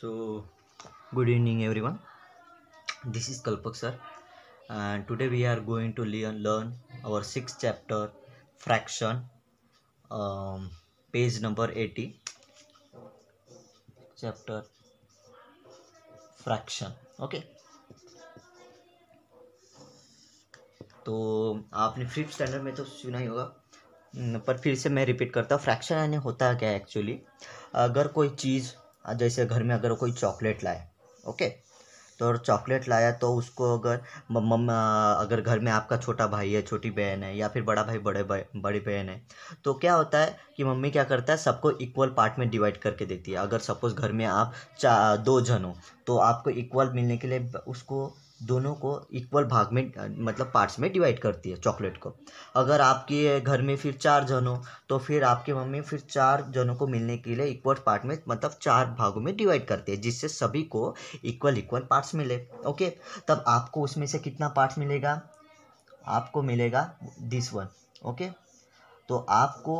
so good evening everyone this is kalpak sir and today we are going to learn, learn our sixth chapter fraction um, page number 80 chapter fraction okay तो आपने fifth standard में तो सुना ही होगा पर फिर से मैं रिपीट करता हूँ फ्रैक्शन यानी होता क्या है एक्चुअली अगर कोई चीज़ जैसे घर में अगर कोई चॉकलेट लाए ओके तो और चॉकलेट लाया तो उसको अगर मम्मा अगर घर में आपका छोटा भाई है छोटी बहन है या फिर बड़ा भाई बड़े भाई बड़ी बहन है तो क्या होता है कि मम्मी क्या करता है सबको इक्वल पार्ट में डिवाइड करके देती है अगर सपोज़ घर में आप चा दो जन हो तो आपको इक्वल मिलने के लिए उसको दोनों को इक्वल भाग में मतलब पार्ट्स में डिवाइड करती है चॉकलेट को अगर आपके घर में फिर चार जन हो तो फिर आपकी मम्मी फिर चार जनों को मिलने के लिए इक्वल पार्ट में मतलब चार भागों में डिवाइड करती है जिससे सभी को इक्वल इक्वल पार्ट्स मिले ओके तब आपको उसमें से कितना पार्ट्स मिलेगा आपको मिलेगा दिस वन ओके तो आपको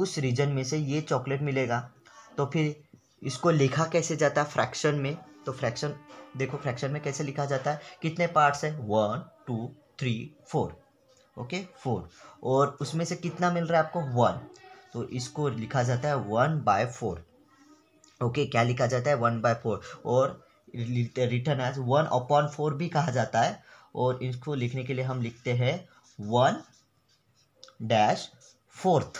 उस रीजन में से ये चॉकलेट मिलेगा तो फिर इसको लिखा कैसे जाता है फ्रैक्शन में तो फ्रैक्शन देखो फ्रैक्शन में कैसे लिखा जाता है कितने पार्ट्स है one two three four okay four और उसमें से कितना मिल रहा है आपको वन तो इसको लिखा जाता है वन बाय फोर ओके क्या लिखा जाता है वन बाय फोर और written as one upon four भी कहा जाता है और इसको लिखने के लिए हम लिखते हैं one dash fourth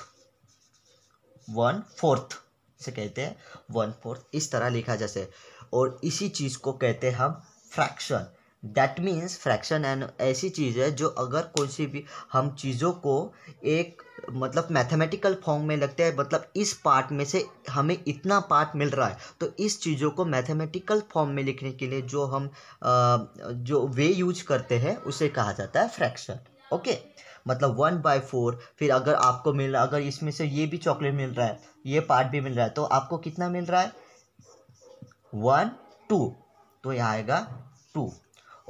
one fourth से कहते हैं वन फोर्थ इस तरह लिखा जाता है और इसी चीज़ को कहते हैं हम fraction that means fraction an ऐसी चीज़ है जो अगर कोई सी भी हम चीज़ों को एक मतलब मैथमेटिकल फॉर्म में लगते हैं मतलब इस पार्ट में से हमें इतना पार्ट मिल रहा है तो इस चीज़ों को मैथमेटिकल फॉर्म में लिखने के लिए जो हम जो वे यूज करते हैं उसे कहा जाता है फ्रैक्शन ओके मतलब वन बाय फोर फिर अगर आपको मिल रहा अगर इसमें से ये भी चॉकलेट मिल रहा है ये पार्ट भी मिल रहा है तो आपको कितना मिल रहा है वन टू तो यहाँ आएगा टू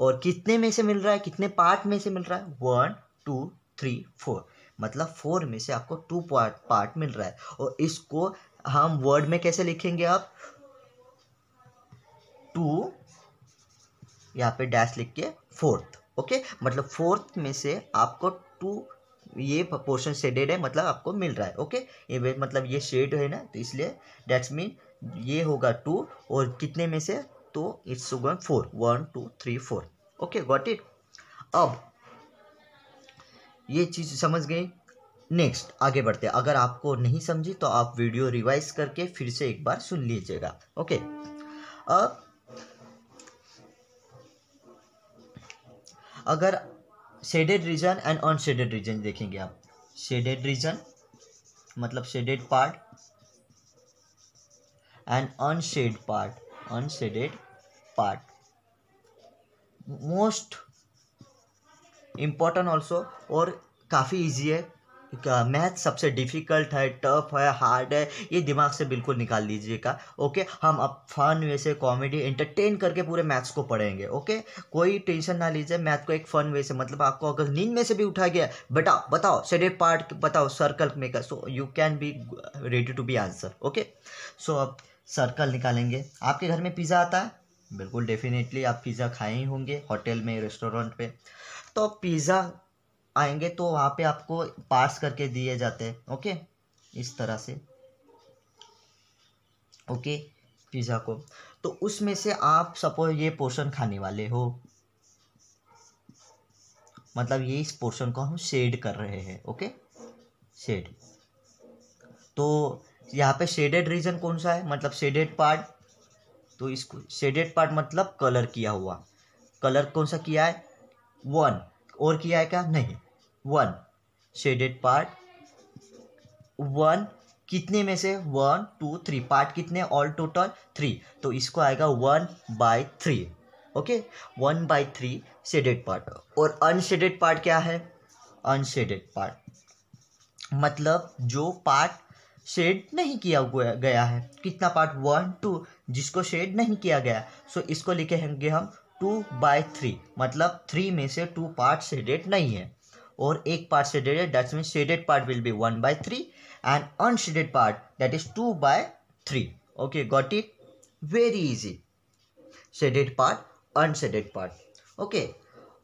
और कितने में से मिल रहा है कितने पार्ट में से मिल रहा है वन टू थ्री फोर मतलब फोर में से आपको टू पार्ट पार्ट मिल रहा है और इसको हम वर्ड में कैसे लिखेंगे आप टू यहाँ पे डैश लिख के फोर्थ ओके मतलब फोर्थ में से आपको टू ये पोर्शन शेडेड है मतलब आपको मिल रहा है ओके ये मतलब ये शेड है ना तो इसलिए डैट्स मीन ये होगा टू और कितने में से तो it's four one two three four okay got it अब ये चीज़ समझ गई नेक्स्ट आगे बढ़ते अगर आपको नहीं समझी तो आप वीडियो रिवाइज करके फिर से एक बार सुन लीजिएगा ओके अब अगर shaded region and unshaded region देखेंगे आप शेडेड रीजन मतलब shaded part and unshaded part unshaded part most important also और काफ़ी ईजी है मैथ हाँ, सबसे डिफ़िकल्ट है टफ है हार्ड है ये दिमाग से बिल्कुल निकाल लीजिएगा ओके हम अब फन वे से कॉमेडी एंटरटेन करके पूरे मैथ्स को पढ़ेंगे ओके कोई टेंशन ना लीजिए मैथ को एक फन वे से मतलब आपको अगर नींद में से भी उठा गया बेटा बताओ सेडेड पार्ट बताओ सर्कल में का so you can be ready to be answer okay so अब सर्कल निकालेंगे आपके घर में पिज़्ज़ा आता है बिल्कुल डेफिनेटली आप पिज़्ज़ा खाए ही होंगे होटल में रेस्टोरेंट पे तो पिज़्ज़ा आएंगे तो वहाँ पे आपको पार्स करके दिए जाते हैं ओके इस तरह से ओके पिज़्ज़ा को तो उसमें से आप सपोज ये पोर्शन खाने वाले हो मतलब ये इस पोर्शन को हम शेड कर रहे हैं ओके शेड तो यहाँ पे शेडेड रीजन कौन सा है मतलब शेडेड पार्ट तो इसको शेडेड पार्ट मतलब कलर किया हुआ कलर कौन सा किया है वन और किया है क्या नहीं वन शेडेड पार्ट वन कितने में से वन टू थ्री पार्ट कितने ऑल टोटल थ्री तो इसको आएगा one by three okay one by three shaded part और अनशेडेड पार्ट क्या है अनशेडेड पार्ट मतलब जो पार्ट शेड नहीं किया गया है कितना पार्ट वन टू जिसको शेड नहीं किया गया सो इसको लिखेंगे हम टू बाय थ्री मतलब थ्री में से टू पार्ट शेडेड नहीं है और एक पार्ट शेडेड है that's mean shaded part will be one by three and unshaded part that is two by three okay got it very easy shaded part unshaded part okay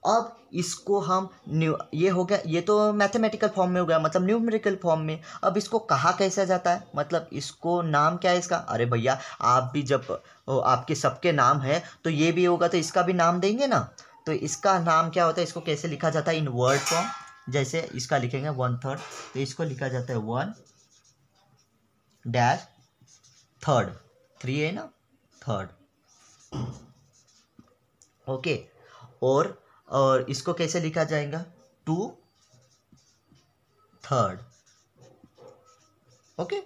अब इसको हम new ये हो गया ये तो मैथमेटिकल फॉर्म में हो गया मतलब न्यूमेरिकल फॉर्म में अब इसको कहा कैसे जाता है मतलब इसको नाम क्या है इसका अरे भैया आप भी जब आपके सबके नाम है तो ये भी होगा तो इसका भी नाम देंगे ना तो इसका नाम क्या होता है इसको कैसे लिखा जाता है इन वर्ड फॉर्म जैसे इसका लिखेंगे वन थर्ड तो इसको लिखा जाता है वन डैश थर्ड थ्री है ना थर्ड ओके और और इसको कैसे लिखा जाएगा two third okay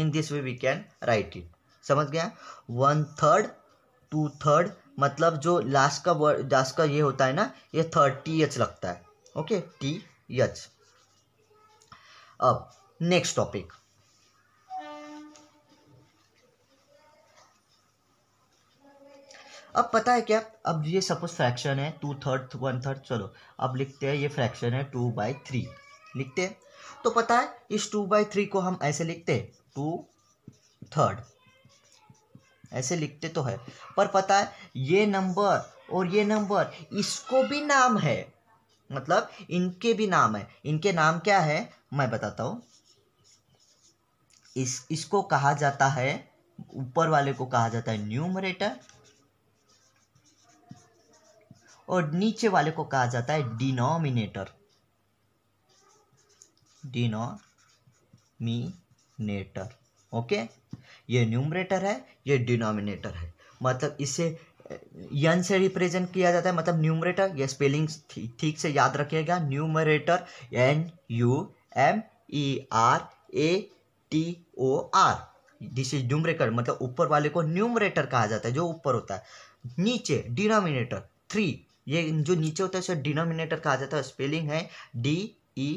in this way we can write it समझ गया वन थर्ड टू थर्ड मतलब जो लास्ट का वर्ड लास्ट का ये होता है ना ये थर्ड टी एच लगता है ओके टी एच अब नेक्स्ट टॉपिक अब पता है क्या अब ये सपोज फ्रैक्शन है टू थर्ड वन थर्ड चलो अब लिखते हैं ये फ्रैक्शन है टू बाई थ्री लिखते हैं तो पता है इस टू बाई थ्री को हम ऐसे लिखते हैं टू थर्ड ऐसे लिखते तो है पर पता है ये नंबर और ये नंबर इसको भी नाम है मतलब इनके भी नाम है इनके नाम क्या है मैं बताता हूँ इस इसको कहा जाता है ऊपर वाले को कहा जाता है न्यूमरेटर और नीचे वाले को कहा जाता है डिनोमिनेटर डिनोमिनेटर ओके ये न्यूमरेटर है ये डिनोमिनेटर है मतलब इसे यन से रिप्रेजेंट किया जाता है मतलब न्यूमरेटर ये स्पेलिंग ठीक से याद रखिएगा numerator N U M E R A T O R this is numerator मतलब ऊपर वाले को न्यूमरेटर कहा जाता है जो ऊपर होता है नीचे डिनोमिनेटर थ्री ये जो नीचे होता है उसे डिनोमिनेटर कहा जाता है स्पेलिंग है D E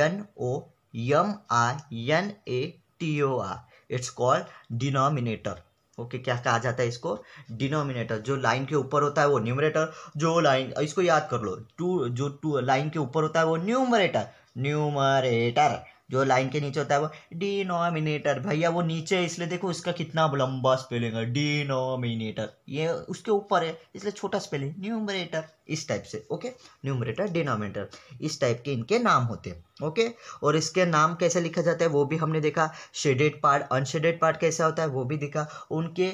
N O M R N A T O R it's called denominator okay क्या कहा जाता है इसको डिनोमिनेटर जो लाइन के ऊपर होता है वो न्यूमरेटर जो लाइन इसको याद कर लो टू जो टू लाइन के ऊपर होता है वो न्यूमरेटर न्यूमरेटर जो लाइन के नीचे होता है वो डिनोमिनेटर भैया वो नीचे है इसलिए देखो इसका कितना लंबा स्पेलिंग है डिनोमिनेटर ये उसके ऊपर है इसलिए छोटा स्पेलिंग न्यूमरेटर इस टाइप से ओके न्यूमरेटर डिनोमिनेटर इस टाइप के इनके नाम होते हैं ओके और इसके नाम कैसे लिखा जाता है वो भी हमने देखा शेडेड पार्ट अनशेडेड पार्ट कैसा होता है वो भी देखा उनके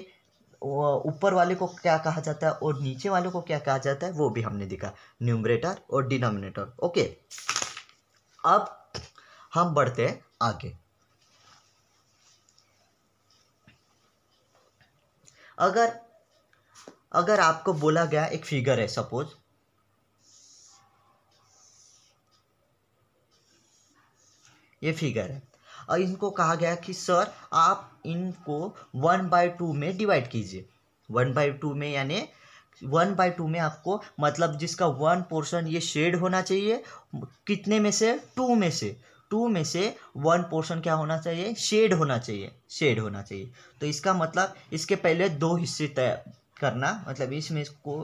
ऊपर वाले को क्या कहा जाता है और नीचे वाले को क्या कहा जाता है वो भी हमने देखा न्यूमरेटर और डिनोमिनेटर ओके अब हम बढ़ते हैं आगे अगर अगर आपको बोला गया एक फिगर है सपोज ये फिगर है और इनको कहा गया कि सर आप इनको वन बाय टू में डिवाइड कीजिए वन बाय टू में यानी वन बाय टू में आपको मतलब जिसका वन पोर्शन ये शेड होना चाहिए कितने में से टू में से टू में से वन पोर्शन क्या होना चाहिए शेड होना चाहिए शेड होना चाहिए तो इसका मतलब इसके पहले दो हिस्से तय करना मतलब इसमें इसको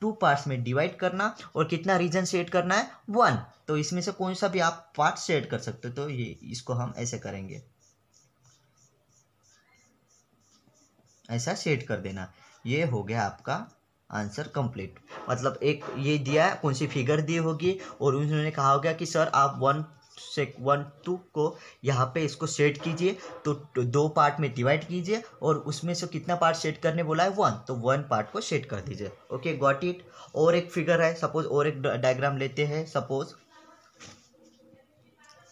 टू पार्ट्स में डिवाइड करना और कितना रीजन शेड करना है वन तो इसमें से कौन सा भी आप पार्ट शेड कर सकते हो तो ये इसको हम ऐसे करेंगे ऐसा सेट कर देना ये हो गया आपका आंसर कंप्लीट मतलब एक ये दिया है कौन सी फिगर दी होगी और उन्होंने कहा होगा कि सर आप वन से वन टू को यहाँ पे इसको सेट कीजिए तो दो पार्ट में डिवाइड कीजिए और उसमें से कितना पार्ट सेट करने बोला है वन तो वन पार्ट को सेट कर दीजिए ओके गॉट इट और एक फिगर है सपोज और एक डायग्राम लेते हैं सपोज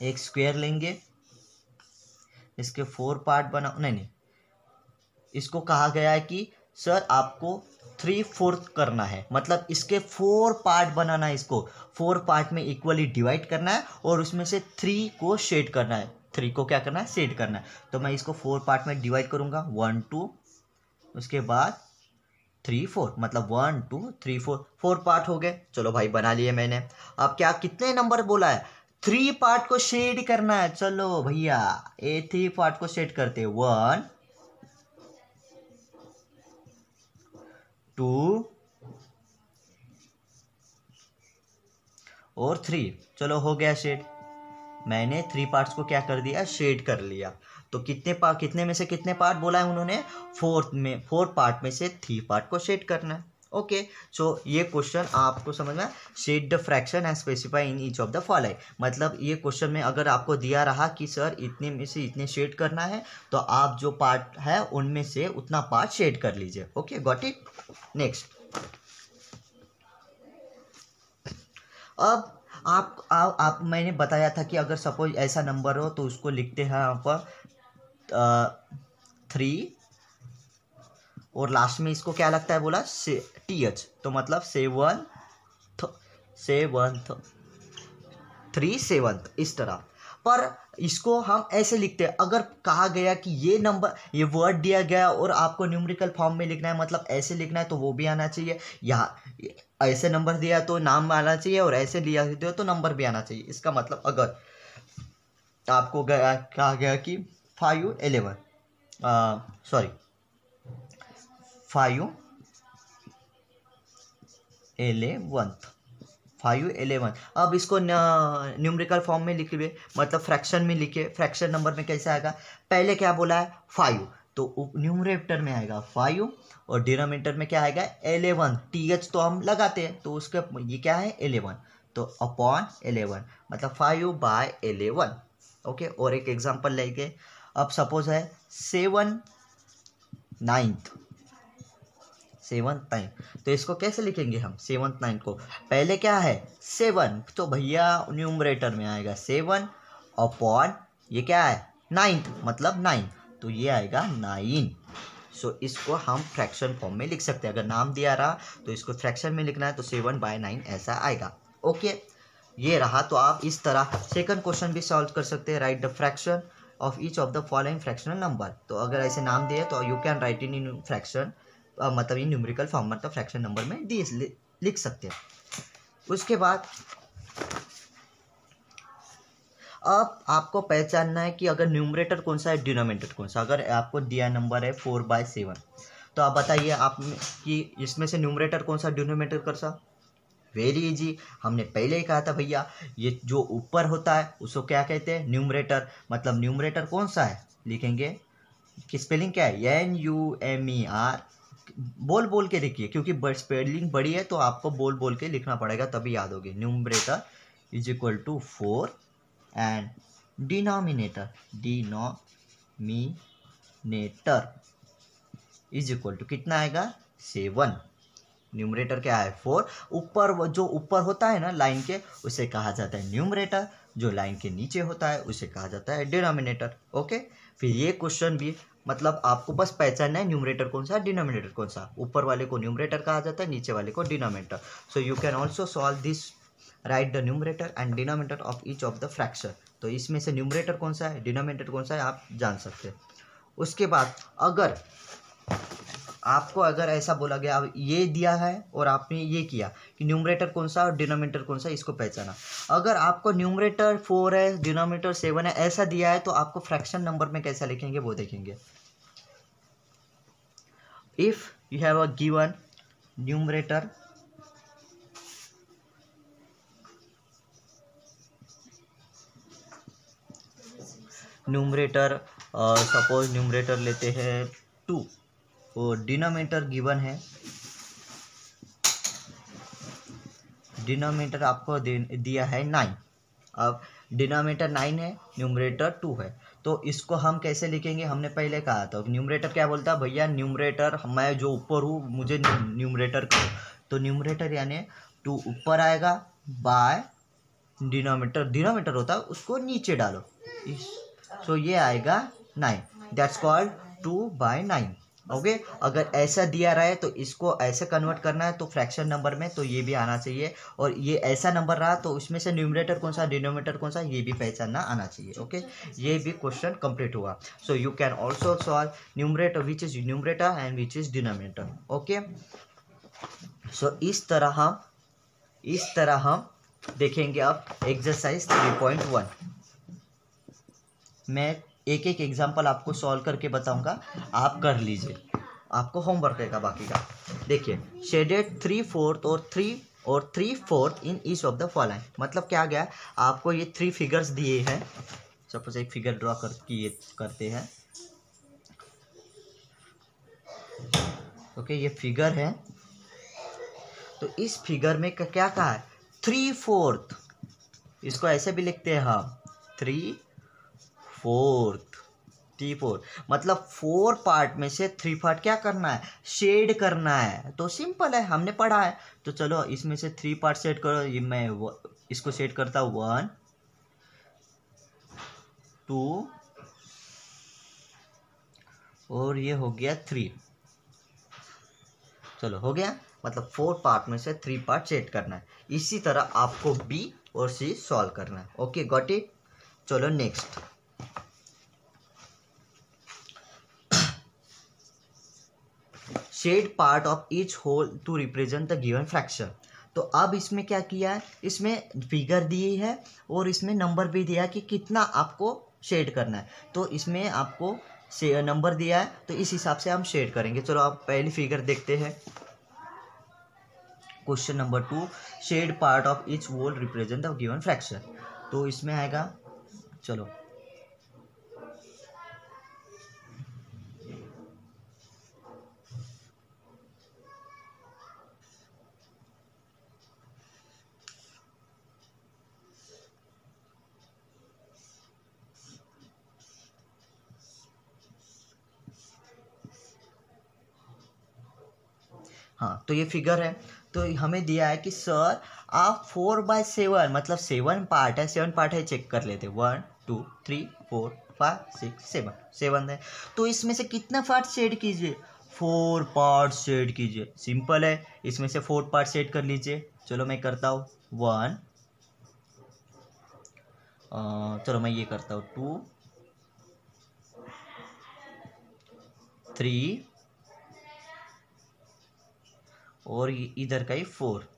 एक स्क्वायर लेंगे इसके फोर पार्ट बना नहीं नहीं इसको कहा गया है कि सर आपको थ्री फोर्थ करना है मतलब इसके फोर पार्ट बनाना है इसको फोर पार्ट में इक्वली डिवाइड करना है और उसमें से थ्री को शेड करना है थ्री को क्या करना है शेड करना है तो मैं इसको फोर पार्ट में डिवाइड करूंगा वन टू उसके बाद थ्री फोर मतलब one two three four four part हो गए चलो भाई बना लिए मैंने अब क्या कितने नंबर बोला है थ्री पार्ट को शेड करना है चलो भैया ए थ्री पार्ट को शेड करते वन टू और थ्री चलो हो गया शेड मैंने थ्री पार्ट्स को क्या कर दिया शेड कर लिया तो कितने पार्ट कितने में से कितने पार्ट बोला है उन्होंने फोर्थ में फोर पार्ट में से थ्री पार्ट को शेड करना है ओके सो ये क्वेश्चन आपको समझना shade the fraction and specify in each of the following मतलब ये क्वेश्चन में अगर आपको दिया रहा कि सर इतने में से इतने शेड करना है तो आप जो पार्ट है उनमें से उतना पार्ट शेड कर लीजिए ओके गॉट इट नेक्स्ट अब आप, आप आप मैंने बताया था कि अगर सपोज ऐसा नंबर हो तो उसको लिखते हैं यहाँ पर थ्री और लास्ट में इसको क्या लगता है बोला से टी एच तो मतलब सेवन थ थ्री सेवन इस तरह पर इसको हम ऐसे लिखते हैं अगर कहा गया कि ये नंबर ये वर्ड दिया गया और आपको न्यूमेरिकल फॉर्म में लिखना है मतलब ऐसे लिखना है तो वो भी आना चाहिए यहाँ ऐसे नंबर दिया तो नाम आना चाहिए और ऐसे लिया दिया तो नंबर भी आना चाहिए इसका मतलब अगर आपको गया कहा गया कि five eleven sorry five eleventh five eleven अब इसको न्यूमरिकल फॉर्म में लिख लिए मतलब फ्रैक्शन में लिखे फ्रैक्शन नंबर में कैसे आएगा पहले क्या बोला है फाइव तो न्यूमरेटर में आएगा फाइव और डिनोमीटर में क्या आएगा एलेवन टी एच तो हम लगाते हैं तो उसके ये क्या है एलेवन तो अपॉन एलेवन मतलब फाइव बाय एलेवन ओके और एक एग्जाम्पल लेके अब सपोज है सेवन नाइन्थ सेवन्थ नाइन तो इसको कैसे लिखेंगे हम सेवन नाइन को पहले क्या है सेवन तो भैया न्यूमरेटर में आएगा सेवन अपॉन ये क्या है नाइन्थ मतलब नाइन तो ये आएगा नाइन सो so, इसको हम फ्रैक्शन फॉर्म में लिख सकते हैं अगर नाम दिया रहा तो इसको फ्रैक्शन में लिखना है तो सेवन बाय नाइन ऐसा आएगा ओके ये रहा तो आप इस तरह सेकंड क्वेश्चन भी सॉल्व कर सकते हैं write the fraction of each of the following fractional number तो अगर ऐसे नाम दिए तो you can write in in fraction मतलब ये न्यूमेरिकल फॉर्म मतलब फ्रैक्शन नंबर में डी लिख सकते हैं उसके बाद अब आपको पहचानना है कि अगर न्यूमरेटर कौन सा है डिनोमिनेटर कौन सा अगर आपको दिया नंबर है फोर बाय सेवन तो आप बताइए आप कि इसमें से न्यूमरेटर कौन सा डिनोमिनेटर कर सा वेरी इजी हमने पहले ही कहा था भैया ये जो ऊपर होता है उसको क्या कहते हैं न्यूमरेटर मतलब न्यूमरेटर कौन सा है लिखेंगे कि स्पेलिंग क्या है N U M E R बोल बोल के लिखिए क्योंकि स्पेलिंग बड़ी है तो आपको बोल बोल के लिखना पड़ेगा तभी याद होगी numerator is equal to four and denominator denominator is equal to कितना आएगा सेवन न्यूमरेटर क्या है फोर ऊपर जो ऊपर होता है ना लाइन के उसे कहा जाता है न्यूमरेटर जो लाइन के नीचे होता है उसे कहा जाता है डिनोमिनेटर ओके फिर ये क्वेश्चन भी मतलब आपको बस पहचानना है न्यूमरेटर कौन सा डिनोमिनेटर कौन सा ऊपर वाले को न्यूमरेटर कहा जाता है नीचे वाले को denominator so you can also solve this write the numerator and denominator of each of the fraction तो इसमें से न्यूमरेटर कौन सा है डिनोमिनेटर कौन सा है आप जान सकते हैं उसके बाद अगर आपको अगर ऐसा बोला गया ये दिया है और आपने ये किया कि न्यूमरेटर कौन सा और डिनोमीटर कौन सा इसको पहचाना अगर आपको न्यूमरेटर फोर है डिनोमीटर सेवन है ऐसा दिया है तो आपको फ्रैक्शन नंबर में कैसा लिखेंगे वो देखेंगे if you have a given numerator numerator suppose numerator लेते हैं टू वो डिनोमीटर गिवन है डिनोमीटर आपको दिया है नाइन अब डिनोमीटर नाइन है न्यूमरेटर टू है तो इसको हम कैसे लिखेंगे हमने पहले कहा था न्यूमरेटर क्या बोलता है भैया न्यूमरेटर मैं जो ऊपर हूँ मुझे न्यूमरेटर करो तो न्यूमरेटर यानी टू ऊपर आएगा बाय डिनोमीटर डिनोमीटर होता है उसको नीचे डालो सो तो so ये आएगा nine that's called two by nine okay अगर ऐसा दिया रहा है तो इसको ऐसे कन्वर्ट करना है तो फ्रैक्शन नंबर में तो ये भी आना चाहिए और ये ऐसा नंबर रहा तो उसमें से न्यूमरेटर कौन सा डिनोमेटर कौन सा ये भी पहचानना आना चाहिए ओके ये भी क्वेश्चन कंप्लीट हुआ so you can also solve numerator which is numerator and which is denominator okay so इस तरह हम इस तरह हम देखेंगे अब exercise three point one math एक एक एग्जाम्पल आपको सॉल्व करके बताऊंगा आप कर लीजिए आपको होमवर्क रहेगा बाकी का देखिए शेडेड थ्री फोर्थ और थ्री और three fourth in each of the following मतलब क्या गया आपको ये थ्री फिगर्स दिए हैं सपोज एक फिगर ड्रॉ कर किए करते हैं ओके ये फिगर है तो इस फिगर में क्या कहा है थ्री फोर्थ इसको ऐसे भी लिखते हैं हम थ्री फोर्थ टी फोर मतलब फोर पार्ट में से थ्री पार्ट क्या करना है शेड करना है तो सिंपल है हमने पढ़ा है तो चलो इसमें से थ्री पार्ट सेट करो ये मैं इसको सेट करता हूँ वन टू और ये हो गया थ्री चलो हो गया मतलब फोर पार्ट में से थ्री पार्ट सेट करना है इसी तरह आपको बी और सी सॉल्व करना है ओके गॉट इट चलो next shade part of each whole to represent the given fraction तो अब इसमें क्या किया है इसमें फिगर दी है और इसमें नंबर भी दिया है कि कितना आपको शेड करना है तो इसमें आपको नंबर दिया है तो इस हिसाब से हम शेड करेंगे चलो आप पहली फिगर देखते हैं question number two shade part of each whole represent the given fraction तो इसमें आएगा चलो हाँ तो ये फिगर है तो हमें दिया है कि सर आप फोर बाय सेवन मतलब सेवन पार्ट है सेवन पार्ट है चेक कर लेते one two three four five six seven seven है तो इसमें से कितना पार्ट सेट कीजिए फोर पार्ट सेट कीजिए सिंपल है इसमें से फोर पार्ट सेट कर लीजिए चलो मैं करता हूँ वन चलो मैं ये करता हूँ टू थ्री और इधर का ही फोर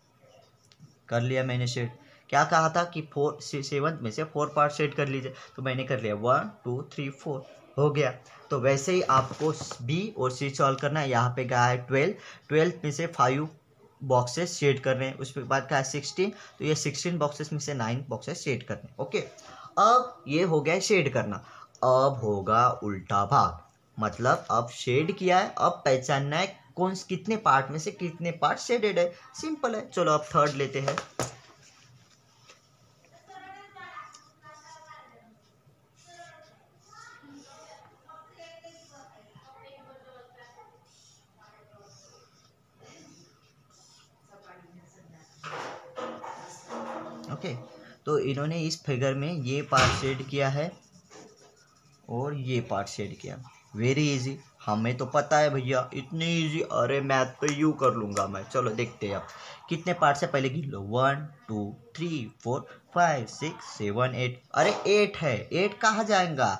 कर लिया मैंने सेट क्या कहा था कि फोर सेवन में से फोर पार्ट सेट कर लीजिए तो मैंने कर लिया वन टू थ्री फोर हो गया तो वैसे ही आपको बी और सी सॉल्व करना है यहाँ पे कहा है ट्वेल्व ट्वेल्थ में से फाइव बॉक्सेस सेट कर रहे हैं उसके बाद कहा है सिक्सटीन तो ये सिक्सटीन बॉक्सेस में से नाइन बॉक्सेस सेट करने ओके अब ये हो गया है शेड करना अब होगा उल्टा भाग मतलब अब शेड किया है अब पहचानना है कौन कितने पार्ट में से कितने पार्ट शेडेड है सिंपल है चलो अब थर्ड लेते हैं ओके तो इन्होंने इस फिगर में ये पार्ट शेड किया है और ये पार्ट शेड किया वेरी इजी हमें तो पता है भैया इतनी इजी अरे मैथ पे यू कर लूँगा मैं चलो देखते हैं अब कितने पार्ट से पहले गिन लो one two three four five six seven eight अरे एट है एट कहाँ जाएगा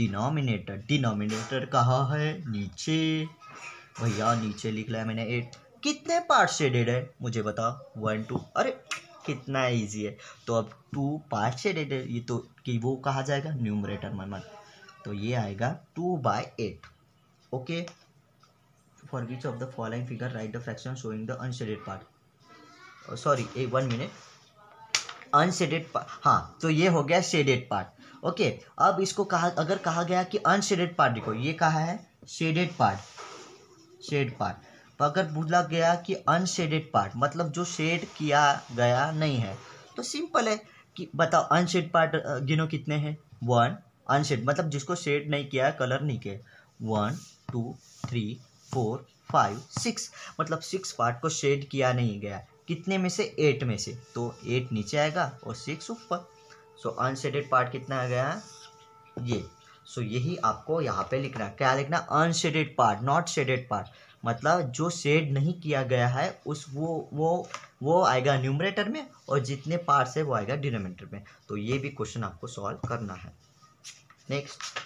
डिनोमिनेटर डिनोमिनेटर कहाँ है नीचे भैया नीचे लिख लिया मैंने एट कितने पार्ट शेडेड है मुझे बताओ वन टू अरे कितना इजी है तो अब टू पार्ट शेडेड है ये तो कि वो कहा जाएगा न्यूमरेटर मन मन तो ये आएगा two by eight okay for which of the following figure write the fraction showing the unshaded part sorry a one minute unshaded part हाँ तो ये हो गया शेडेड पार्ट ओके अब इसको कहा अगर कहा गया कि अनशेडेड पार्ट देखो ये कहा है शेडेड पार्ट शेड पार्ट अगर बोला गया कि अनशेडेड पार्ट मतलब जो शेड किया गया नहीं है तो सिंपल है कि बताओ अनशेड पार्ट गिनो कितने हैं वन अनशेड मतलब जिसको शेड नहीं किया कलर नहीं किया one two three four five six मतलब सिक्स पार्ट को शेड किया नहीं गया कितने में से एट में से तो एट नीचे आएगा और सिक्स ऊपर सो अनशेडेड पार्ट कितना आ गया ये सो so, यही आपको यहाँ पे लिखना क्या लिखना unshaded part not shaded part मतलब जो शेड नहीं किया गया है उस वो वो वो आएगा न्यूमरेटर में और जितने पार्ट्स है वो आएगा डिनोमेटर में तो ये भी क्वेश्चन आपको सॉल्व करना है next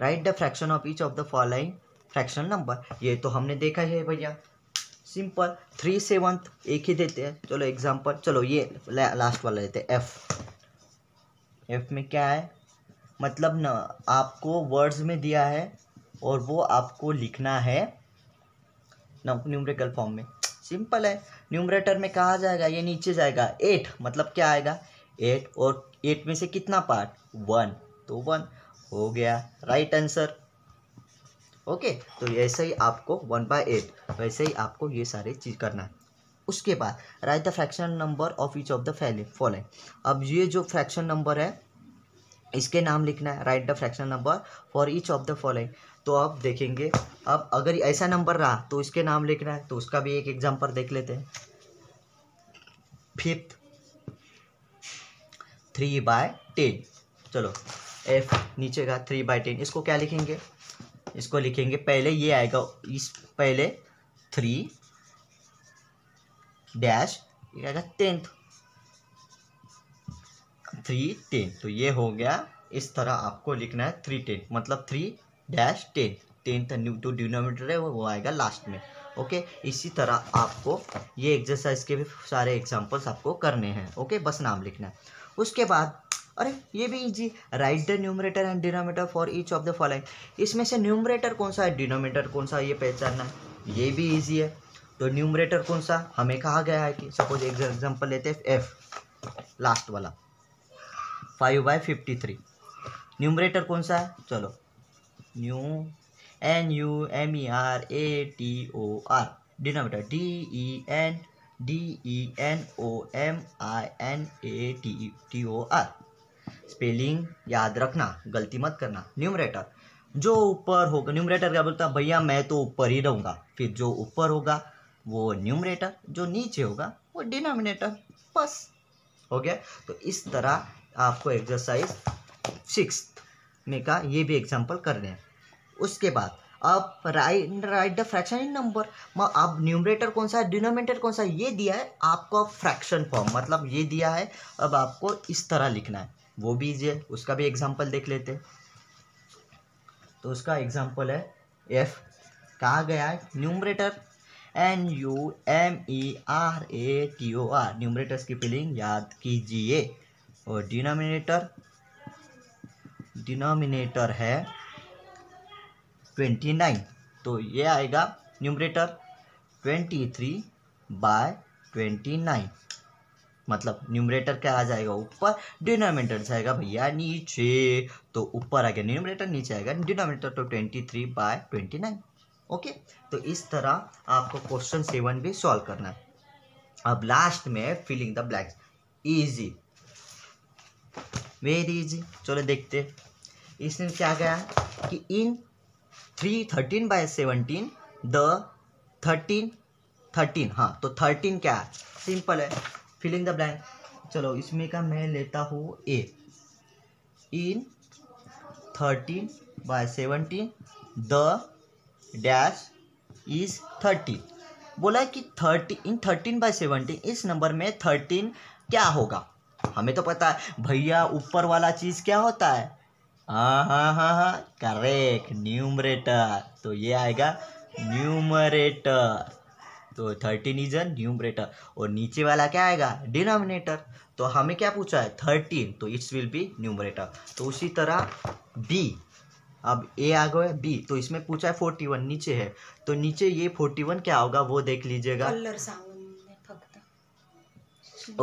write the fraction of each of the following fraction number ये तो हमने देखा है भैया सिंपल थ्री सेवन एक ही देते हैं चलो एग्जाम्पल चलो ये ला, लास्ट वाला देते हैं एफ एफ में क्या है मतलब न आपको वर्ड्स में दिया है और वो आपको लिखना है न्यूमरिकल फॉर्म में सिंपल है न्यूमरेटर में कहा जाएगा ये नीचे जाएगा एट मतलब क्या आएगा एट और एट में से कितना पार्ट वन तो वन हो गया राइट आंसर ओके तो ऐसे ही आपको वन बाय एट वैसे ही आपको ये सारे चीज़ करना है उसके बाद write the fraction number of each of the following अब ये जो फ्रैक्शन नंबर है इसके नाम लिखना है write the fraction number for each of the following तो अब देखेंगे अब अगर ऐसा नंबर रहा तो इसके नाम लिखना है तो उसका भी एक एग्जाम्पल देख लेते हैं फिफ्थ थ्री बाय टेन चलो एफ नीचे का थ्री बाई टेन इसको क्या लिखेंगे इसको लिखेंगे पहले ये आएगा इस पहले थ्री डैश ये आएगा टेंथ थ्री टेन तो ये हो गया इस तरह आपको लिखना है थ्री टेन मतलब थ्री डैश टेन टेंथ न्यू टू डिनोमीटर है वो आएगा लास्ट में ओके इसी तरह आपको ये एक्सरसाइज के भी सारे एग्जांपल्स आपको करने हैं ओके बस नाम लिखना है उसके बाद अरे ये भी easy write the numerator and denominator for each of the following इसमें से न्यूमरेटर कौन सा है डिनोमीटर कौन सा ये पहचानना है ये भी ईजी है तो न्यूमरेटर कौन सा हमें कहा गया है कि सपोज एक एग्जाम्पल लेते हैं एफ लास्ट वाला five by fifty three numerator कौन सा है चलो न्यू N U M E R A T O R denominator D E N D E N O M I N A T T O R spelling याद रखना गलती मत करना न्यूमरेटर जो ऊपर होगा न्यूमरेटर क्या बोलता भैया मैं तो ऊपर ही रहूँगा फिर जो ऊपर होगा वो न्यूमरेटर जो नीचे होगा वो डिनोमिनेटर बस हो गया तो इस तरह आपको एक्सरसाइज सिक्स में का ये भी एग्जाम्पल कर रहे हैं उसके बाद अब write write the fraction in number अब न्यूमरेटर कौन सा है डिनोमिनेटर कौन सा है ये दिया है आपको फ्रैक्शन फॉर्म मतलब ये दिया है अब आपको इस तरह लिखना है वो भी इजी है उसका भी एग्जाम्पल देख लेते तो उसका एग्जाम्पल है एफ कहा गया है numerator N U M E R A T O R numerators की फीलिंग याद कीजिए और डिनोमिनेटर डिनोमिनेटर है ट्वेंटी नाइन तो ये आएगा numerator twenty three by twenty nine मतलब न्यूमरेटर क्या आ जाएगा ऊपर डिनोमिनेटर जाएगा भैया नीचे तो ऊपर आ गया न्यूमरेटर नीचे आएगा डिनोमिनेटर तो twenty three by twenty nine okay तो इस तरह आपको क्वेश्चन सेवन भी सॉल्व करना है अब लास्ट में filling the blanks easy very easy चलो देखते इसमें क्या गया कि in three thirteen by seventeen the thirteen thirteen हाँ तो थर्टीन क्या है सिंपल है फिलिंग द ब्लैंक चलो इसमें का मैं लेता हूँ a in thirteen by seventeen the dash is thirteen बोला है कि thirty in thirteen by seventeen इस नंबर में थर्टीन क्या होगा हमें तो पता है भैया ऊपर वाला चीज़ क्या होता है हाँ हाँ हाँ हाँ करेक्ट न्यूमरेटर तो ये आएगा न्यूमरेटर तो थर्टीन इज एन न्यूमरेटर और नीचे वाला क्या आएगा डिनोमिनेटर तो हमें क्या पूछा है थर्टीन तो इट्स विल बी न्यूमरेटर तो उसी तरह बी अब ए आ गया बी तो इसमें पूछा है फोर्टी वन नीचे है तो नीचे ये फोर्टी वन क्या होगा वो देख लीजिएगा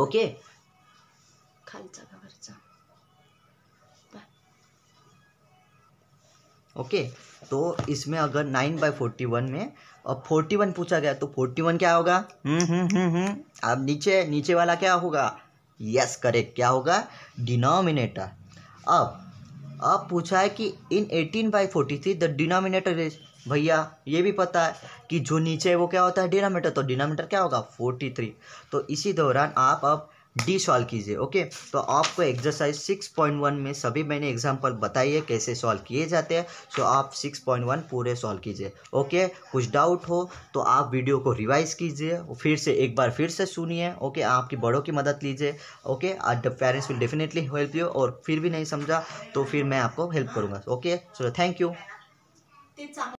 ओके ओके तो इसमें अगर नाइन बाई फोर्टी वन में और फोर्टी वन पूछा गया तो फोर्टी वन क्या होगा हम्म, हम्म, हम्म, अब नीचे नीचे वाला क्या होगा यस करेक्ट क्या होगा डिनोमिनेटर अब अब पूछा है कि in eighteen by forty three the denominator is भैया ये भी पता है कि जो नीचे है वो क्या होता है डिनोमीटर तो डिनोमीटर क्या होगा फोर्टी थ्री तो इसी दौरान आप अब डी सॉल्व कीजिए ओके तो आपको एक्सरसाइज 6.1 में सभी मैंने एग्जांपल बताई है कैसे सॉल्व किए जाते हैं सो तो आप 6.1 पूरे सॉल्व कीजिए ओके कुछ डाउट हो तो आप वीडियो को रिवाइज कीजिए फिर से एक बार फिर से सुनिए ओके आपकी बड़ों की मदद लीजिए okay the parents will definitely help you और फिर भी नहीं समझा तो फिर मैं आपको हेल्प करूँगा ओके सो थैंक यू